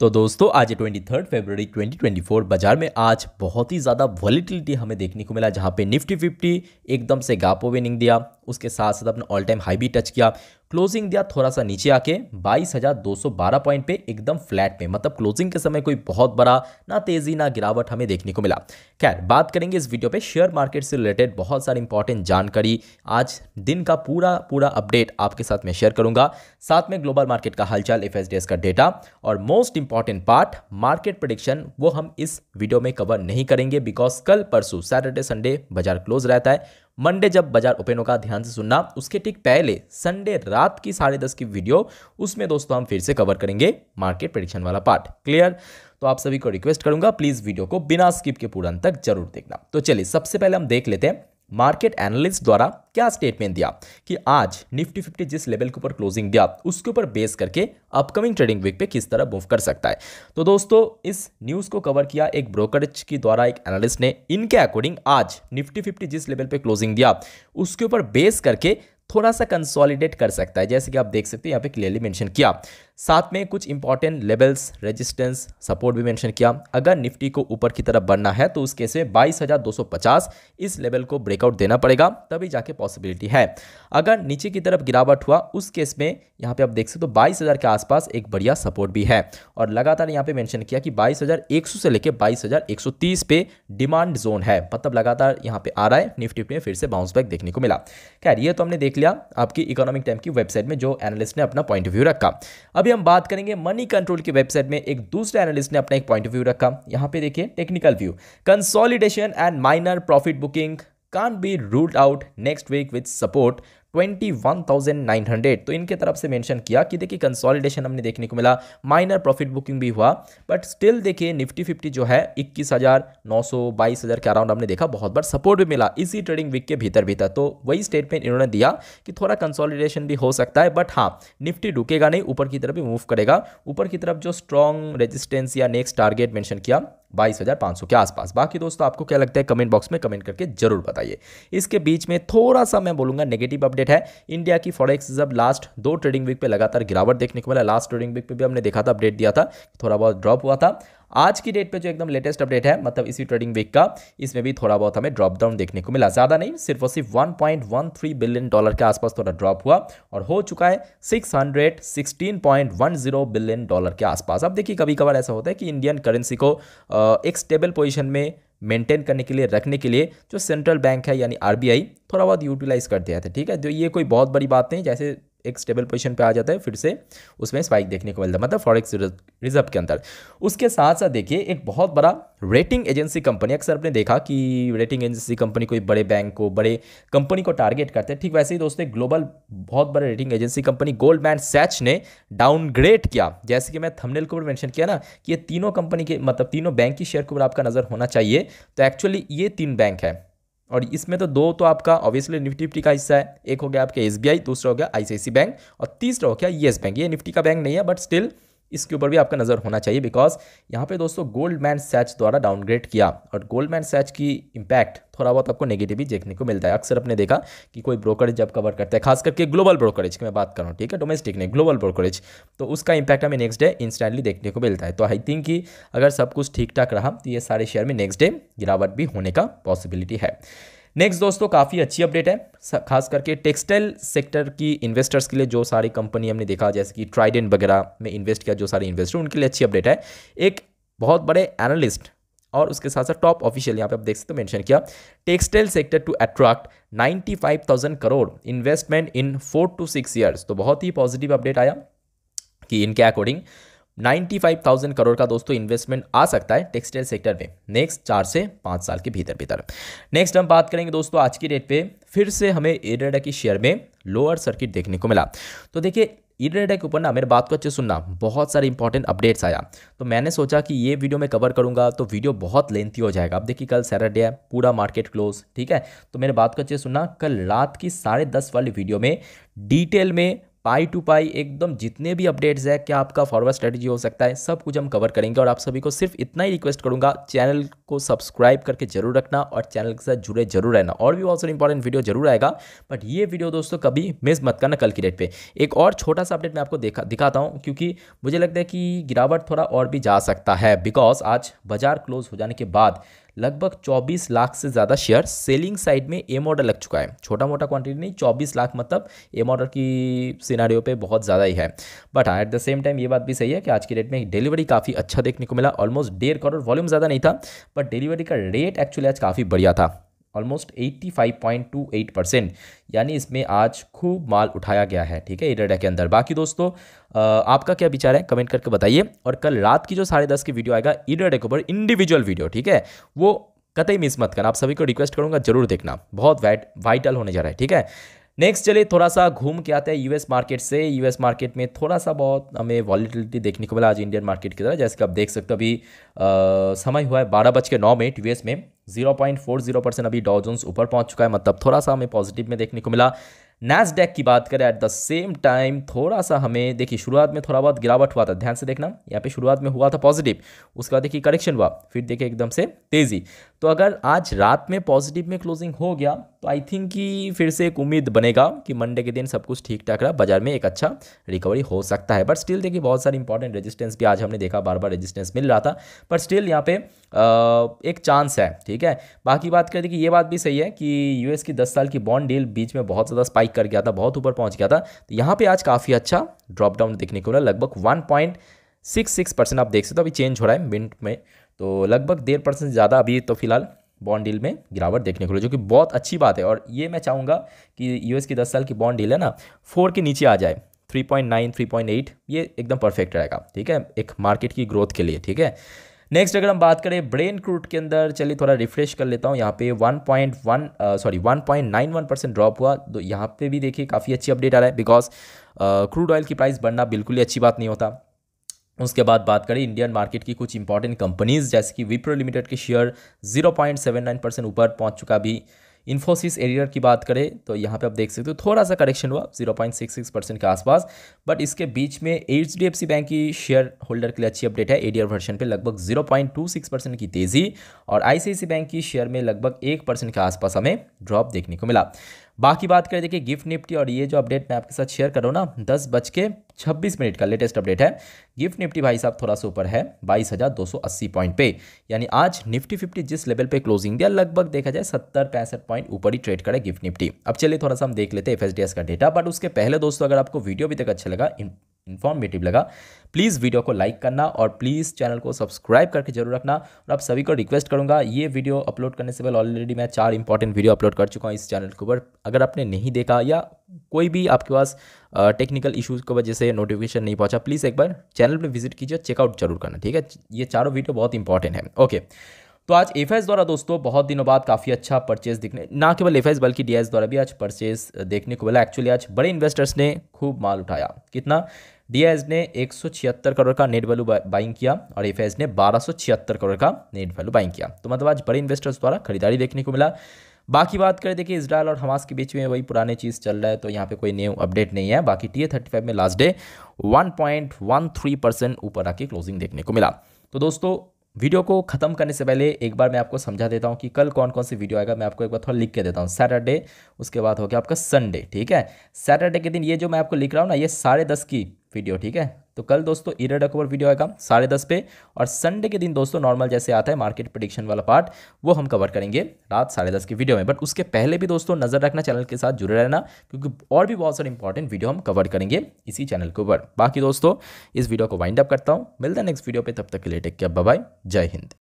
तो दोस्तों आज twenty third 2024 twenty twenty four बाजार में आज बहुत ही ज़्यादा वॉलीटिलिटी हमें देखने को मिला जहाँ पे निफ्टी फिफ्टी एकदम से गाप ओपनिंग दिया उसके साथ साथ अपना ऑल टाइम हाई भी टच किया क्लोजिंग दिया थोड़ा सा नीचे आके 22,212 पॉइंट पे एकदम फ्लैट पे मतलब क्लोजिंग के समय कोई बहुत बड़ा ना तेजी ना गिरावट हमें देखने को मिला खैर बात करेंगे इस वीडियो पे शेयर मार्केट से रिलेटेड बहुत सारी इंपॉर्टेंट जानकारी आज दिन का पूरा पूरा अपडेट आपके साथ मैं शेयर करूंगा साथ में ग्लोबल मार्केट का हालचाल एफ का डेटा और most important part market prediction वो हम इस वीडियो में कवर नहीं करेंगे बिकॉज कल परसों सैटरडे संडे बाजार क्लोज रहता है मंडे जब बाजार ओपन होगा ध्यान से सुनना उसके ठीक पहले संडे रात की साढ़े दस की वीडियो उसमें दोस्तों हम फिर से कवर करेंगे मार्केट प्रडिक्शन वाला पार्ट क्लियर तो आप सभी को रिक्वेस्ट करूंगा प्लीज़ वीडियो को बिना स्किप के पूरा तक जरूर देखना तो चलिए सबसे पहले हम देख लेते हैं मार्केट एनालिस्ट द्वारा क्या स्टेटमेंट दिया कि आज निफ्टी फिफ्टी जिस लेवल के ऊपर क्लोजिंग दिया उसके ऊपर बेस करके अपकमिंग ट्रेडिंग वीक पे किस तरह मूव कर सकता है तो दोस्तों इस न्यूज़ को कवर किया एक ब्रोकरेज के द्वारा एक एनालिस्ट ने इनके अकॉर्डिंग आज निफ्टी फिफ्टी जिस लेवल पे क्लोजिंग दिया उसके ऊपर बेस करके थोड़ा सा कंसोलिडेट कर सकता है जैसे कि आप देख सकते हो यहाँ पे क्लियरली मेंशन किया साथ में कुछ इंपॉर्टेंट लेवल्स रेजिस्टेंस सपोर्ट भी मेंशन किया अगर निफ्टी को ऊपर की तरफ बढ़ना है तो उस केस में 22,250 इस लेवल को ब्रेकआउट देना पड़ेगा तभी जाके पॉसिबिलिटी है अगर नीचे की तरफ गिरावट हुआ उस केस में यहाँ पे आप देख सकते हो तो बाईस के आसपास एक बढ़िया सपोर्ट भी है और लगातार यहाँ पे मैंशन किया कि बाईस से लेकर बाईस पे डिमांड जोन है मतलब लगातार यहाँ पे आ रहा है निफ्टी में फिर से बाउंस बैक देखने को मिला खैर ये तो हमने देख लिया आपकी इकोनॉमिक टाइम की वेबसाइट में जो एनालिस्ट ने अपना पॉइंट ऑफ व्यू रखा अभी अभी हम बात करेंगे मनी कंट्रोल की वेबसाइट में एक दूसरे एनालिस्ट ने अपना एक पॉइंट ऑफ व्यू रखा यहाँ पे देखिए technical view consolidation and minor profit booking can be ruled out next week with support 21,900 तो इनके तरफ से मेंशन किया कि देखिए कंसोलिडेशन हमने देखने को मिला माइनर प्रॉफिट बुकिंग भी हुआ बट स्टिल देखिए निफ्टी फिफ्टी जो है इक्कीस हज़ार नौ सौ बाईस हज़ार के अराउंड हमने देखा बहुत बार सपोर्ट भी मिला इसी ट्रेडिंग वीक के भीतर भीतर तो वही स्टेटमेंट इन्होंने दिया कि थोड़ा कंसॉलिडेशन भी हो सकता है बट हाँ निफ्टी रुकेगा नहीं ऊपर की तरफ भी मूव करेगा ऊपर की तरफ जो स्ट्रॉन्ग रेजिस्टेंस या नेक्स्ट टारगेट मैंशन किया बाईस हज़ार पाँच सौ के आसपास बाकी दोस्तों आपको क्या लगता है कमेंट बॉक्स में कमेंट करके जरूर बताइए इसके बीच में थोड़ा सा मैं बोलूँगा नेगेटिव अपडेट है इंडिया की फॉरेक्स जब लास्ट दो ट्रेडिंग वीक पे लगातार गिरावट देखने को मिला लास्ट ट्रेडिंग वीक पे भी हमने देखा था अपडेट दिया था थोड़ा बहुत ड्रॉप हुआ था आज की डेट पे जो एकदम लेटेस्ट अपडेट है मतलब इसी ट्रेडिंग वीक का इसमें भी थोड़ा बहुत हमें ड्रॉप डाउन देखने को मिला ज़्यादा नहीं सिर्फ और सिर्फ 1.13 बिलियन डॉलर के आसपास थोड़ा ड्रॉप हुआ और हो चुका है 616.10 बिलियन डॉलर के आसपास अब देखिए कभी कभार ऐसा होता है कि इंडियन करेंसी को एक स्टेबल पोजिशन में मेंटेन करने के लिए रखने के लिए जो सेंट्रल बैंक है यानी आरबीआई थोड़ा बहुत यूटिलाइज कर दिया था ठीक है जो तो ये कोई बहुत बड़ी बात नहीं जैसे एक स्टेबल पोजिशन पर आ जाता है फिर से उसमें स्पाइक देखने को मिलता है मतलब फॉरेक्स रिजर्व के अंदर उसके साथ साथ देखिए एक बहुत बड़ा रेटिंग एजेंसी कंपनी अक्सर आपने देखा कि रेटिंग एजेंसी कंपनी कोई बड़े बैंक को बड़े कंपनी को टारगेट करते हैं ठीक वैसे ही दोस्तों ग्लोबल बहुत बड़ा rating agency company Goldman Sachs ने डाउनग्रेड किया जैसे कि मैं थमनेल को मैंशन किया ना कि ये तीनों कंपनी के मतलब तीनों बैंक की शेयर के ऊपर आपका नज़र होना चाहिए तो एक्चुअली ये तीन बैंक है और इसमें तो दो तो आपका ऑब्वियसली निफ्टी निफ्टी का हिस्सा है एक हो गया आपके एस दूसरा हो गया आईसीआईसी बैंक और तीसरा हो गया येस बैंक ये निफ्टी का बैंक नहीं है बट स्टिल इसके ऊपर भी आपका नज़र होना चाहिए बिकॉज यहाँ पे दोस्तों गोल्ड मैन सैच द्वारा डाउनग्रेड किया और गोल्ड मैन सैच की इम्पैक्ट थोड़ा बहुत आपको नेगेटिव ही देखने को मिलता है अक्सर आपने देखा कि कोई ब्रोकरेज जब कवर करता है खास करके ग्लोबल ब्रोकरेज की मैं बात कर रहा हूँ ठीक है डोमेस्टिक नहीं ग्लोबल ब्रोकरेज तो उसका इम्पैक्ट हमें नेक्स्ट डे इंस्टेंटली देखने को मिलता है तो आई थिंक कि अगर सब कुछ ठीक ठाक रहा तो ये सारे शेयर में नेक्स्ट डे गिरावट भी होने का पॉसिबिलिटी है नेक्स्ट दोस्तों काफ़ी अच्छी अपडेट है खास करके टेक्सटाइल सेक्टर की इन्वेस्टर्स के लिए जो सारी कंपनी हमने देखा जैसे कि ट्राइडेंट वगैरह में इन्वेस्ट किया जो सारे इन्वेस्टर उनके लिए अच्छी अपडेट है एक बहुत बड़े एनालिस्ट और उसके साथ साथ टॉप ऑफिशियल यहाँ पे आप देख सकते हो मेंशन किया textile sector to attract 95,000 crore investment in four to six years तो बहुत ही पॉजिटिव अपडेट आया कि इनके अकॉर्डिंग 95,000 करोड़ का दोस्तों इन्वेस्टमेंट आ सकता है टेक्सटाइल सेक्टर में नेक्स्ट चार से पाँच साल के भीतर भीतर नेक्स्ट हम बात करेंगे दोस्तों आज की डेट पे फिर से हमें एडेडा की शेयर में लोअर सर्किट देखने को मिला तो देखिए इरेडा के ऊपर ना मेरे बात को अच्छे सुनना बहुत सारे इंपॉर्टेंट अपडेट्स आया तो मैंने सोचा कि ये वीडियो मैं कवर करूंगा तो वीडियो बहुत लेंथी हो जाएगा अब देखिए कल सैटरडे है पूरा मार्केट क्लोज ठीक है तो मेरे बात को अच्छे सुनना कल रात की साढ़े दस वाली वीडियो में डिटेल में पाई टू पाई एकदम जितने भी अपडेट्स है क्या आपका फॉरवर्ड स्ट्रेटजी हो सकता है सब कुछ हम कवर करेंगे और आप सभी को सिर्फ इतना ही रिक्वेस्ट करूंगा चैनल को सब्सक्राइब करके जरूर रखना और चैनल के साथ जुड़े जरूर रहना और भी बहुत सारी इंपॉर्टेंट वीडियो जरूर आएगा बट ये वीडियो दोस्तों कभी मिस मत करना कल की डेट पर एक और छोटा सा अपडेट मैं आपको देखा दिखाता हूँ क्योंकि मुझे लगता है कि गिरावट थोड़ा और भी जा सकता है बिकॉज आज बाजार क्लोज हो जाने के बाद लगभग 24 लाख से ज़्यादा शेयर सेलिंग साइड में एम ऑर्डर लग चुका है छोटा मोटा क्वांटिटी नहीं 24 लाख मतलब एम ऑर्डर की सिनारियों पे बहुत ज़्यादा ही है but at the same time ये बात भी सही है कि आज की डेट में डिलीवरी काफ़ी अच्छा देखने को मिला ऑलमोस्ट डेढ़ करोड़ वॉल्यूम ज़्यादा नहीं था बट डिलीवरी का रेट एक्चुअली आज काफ़ी बढ़िया था ऑलमोस्ट 85.28 परसेंट यानी इसमें आज खूब माल उठाया गया है ठीक है इरेडा के अंदर बाकी दोस्तों आपका क्या विचार है कमेंट करके बताइए और कल रात की जो साढ़े दस की वीडियो आएगा इरेडा के ऊपर इंडिविजुअल वीडियो ठीक है वो कतई मिस मत करना आप सभी को रिक्वेस्ट करूंगा जरूर देखना बहुत वाइट वाइटल होने जा रहा है ठीक है नेक्स्ट चलिए थोड़ा सा घूम के आते हैं यूएस मार्केट से यूएस मार्केट में थोड़ा सा बहुत हमें वॉलीटिलिटी देखने को मिला आज इंडियन मार्केट की तरह जैसे कि आप देख सकते हो अभी समय हुआ है बारह बज के नौ मिनट यूएस में 0.40 परसेंट अभी डॉजोन्स ऊपर पहुंच चुका है मतलब थोड़ा सा हमें पॉजिटिव में देखने को मिला नैसडेक की बात करें एट द सेम टाइम थोड़ा सा हमें देखिए शुरुआत में थोड़ा बहुत गिरावट हुआ था ध्यान से देखना यहाँ पे शुरुआत में हुआ था पॉजिटिव उसके बाद देखिए करेक्शन हुआ फिर देखिए एकदम से तेज़ी तो अगर आज रात में पॉजिटिव में क्लोजिंग हो गया तो आई थिंक कि फिर से एक उम्मीद बनेगा कि मंडे के दिन सब कुछ ठीक ठाक रहा बाजार में एक अच्छा रिकवरी हो सकता है बट स्टिल देखिए बहुत सारे इंपॉर्टेंट रेजिस्टेंस भी आज हमने देखा बार बार रेजिस्टेंस मिल रहा था बट स्टिल यहाँ पे एक चांस है ठीक है बाकी बात करें देखिए ये बात भी सही है कि यूएस की दस साल की बॉन्ड डील बीच में बहुत ज़्यादा स्पाइक स्पाइक कर गया था बहुत ऊपर पहुंच गया था तो यहाँ पे आज काफ़ी अच्छा ड्रॉप डाउन देखने को मिला लगभग one point six six percent आप देख सकते हो अभी चेंज हो रहा है मिनट में तो लगभग डेढ़ परसेंट ज़्यादा अभी तो फिलहाल बॉन्ड डील में गिरावट देखने को मिली जो कि बहुत अच्छी बात है और ये मैं चाहूँगा कि यूएस की दस साल की बॉन्ड डील है ना फोर के नीचे आ जाए 3.9, 3.8 ये एकदम परफेक्ट रहेगा ठीक है एक मार्केट की ग्रोथ के लिए ठीक है नेक्स्ट अगर हम बात करें ब्रेन क्रूट के अंदर चलिए थोड़ा रिफ्रेश कर लेता हूँ यहाँ पे 1.1 सॉरी 1.91 परसेंट ड्रॉप हुआ तो यहाँ पे भी देखिए काफ़ी अच्छी अपडेट आ रहा है बिकॉज क्रूड ऑयल की प्राइस बढ़ना बिल्कुल ही अच्छी बात नहीं होता उसके बाद बात करें इंडियन मार्केट की कुछ इंपॉर्टेंट कंपनीज़ जैसे कि विप्रो लिमिटेड के शेयर जीरो परसेंट ऊपर पहुंच चुका भी इन्फोसिस एरियर की बात करें तो यहाँ पे आप देख सकते हो थोड़ा सा करेक्शन हुआ 0.66 परसेंट के आसपास बट इसके बीच में एच बैंक की शेयर होल्डर के लिए अच्छी अपडेट है एडीआर वर्जन पे लगभग 0.26 परसेंट की तेज़ी और आई बैंक की शेयर में लगभग एक परसेंट के आसपास हमें ड्रॉप देखने को मिला बाकी बात करें देखिए गिफ्ट निफ्टी और ये जो अपडेट मैं आपके साथ शेयर कर रहा हूँ ना दस बज के छब्बीस मिनट का लेटेस्ट अपडेट है गिफ्ट निफ्टी भाई साहब थोड़ा सा ऊपर है बाईस हज़ार दो सौ अस्सी पॉइंट पे यानी आज निफ्टी फिफ्टी जिस लेवल पे क्लोजिंग दिया लगभग देखा जाए सत्तर पैंसठ पॉइंट ऊपर ही ट्रेड करे गिफ्ट निफ्टी अब चलिए थोड़ा सा हम देख लेते हैं एफ का डेटा बट उसके पहले दोस्तों अगर आपको वीडियो अभी तक अच्छा लगा इन्फॉर्मेटिव लगा प्लीज़ वीडियो को लाइक करना और प्लीज़ चैनल को सब्सक्राइब करके जरूर रखना और आप सभी को रिक्वेस्ट करूँगा ये वीडियो अपलोड करने से पहले ऑलरेडी मैं चार इंपॉर्टेंट वीडियो अपलोड कर चुका हूँ इस चैनल के ऊपर अगर आपने नहीं देखा या कोई भी आपके पास टेक्निकल इशूज़ की वजह से नोटिफिकेशन नहीं पहुँचा प्लीज़ एक बार चैनल पर विजिट कीजिए चेकआउट जरूर करना ठीक है ये चारों वीडियो बहुत इंपॉर्टेंट है ओके तो आज एफ द्वारा दोस्तों बहुत दिनों बाद काफ़ी अच्छा परचेज दिखने ना केवल एफ बल्कि डी द्वारा भी आज परचेज देखने को मिला एक्चुअली आज बड़े इन्वेस्टर्स ने खूब माल उठाया कितना डी ने एक करोड़ का नेट वैल्यू बाइंग किया और एफ ने बारह करोड़ का नेट वैल्यू बाइंग किया तो मतलब आज बड़े इन्वेस्टर्स द्वारा खरीदारी देखने को मिला बाकी बात करें देखिए इसराइल और हमास के बीच में वही पुराने चीज़ चल रहा है तो यहाँ पे कोई न्यू अपडेट नहीं है बाकी टी थर्टी फाइव में लास्ट डे 1.13 परसेंट ऊपर आके क्लोजिंग देखने को मिला तो दोस्तों वीडियो को खत्म करने से पहले एक बार मैं आपको समझा देता हूँ कि कल कौन कौन सी वीडियो आएगा मैं आपको एक बार थोड़ा लिख के देता हूँ सैटरडे उसके बाद हो गया आपका संडे ठीक है सैटरडे के दिन ये जो मैं आपको लिख रहा हूँ ना ये साढ़े दस की वीडियो ठीक है तो कल दोस्तों इरेड अकबर वीडियो आएगा साढ़े दस पे और संडे के दिन दोस्तों नॉर्मल जैसे आता है मार्केट प्रडिक्शन वाला पार्ट वो हम कवर करेंगे रात साढ़े दस की वीडियो में बट उसके पहले भी दोस्तों नजर रखना चैनल के साथ जुड़े रहना क्योंकि और भी बहुत सारे इंपॉर्टेंट वीडियो हम कवर करेंगे इसी चैनल के ऊपर बाकी दोस्तों इस वीडियो को वाइंड अप करता हूँ मिलता है नेक्स्ट वीडियो पर तब तक के लिए टेक केयर बाय जय हिंद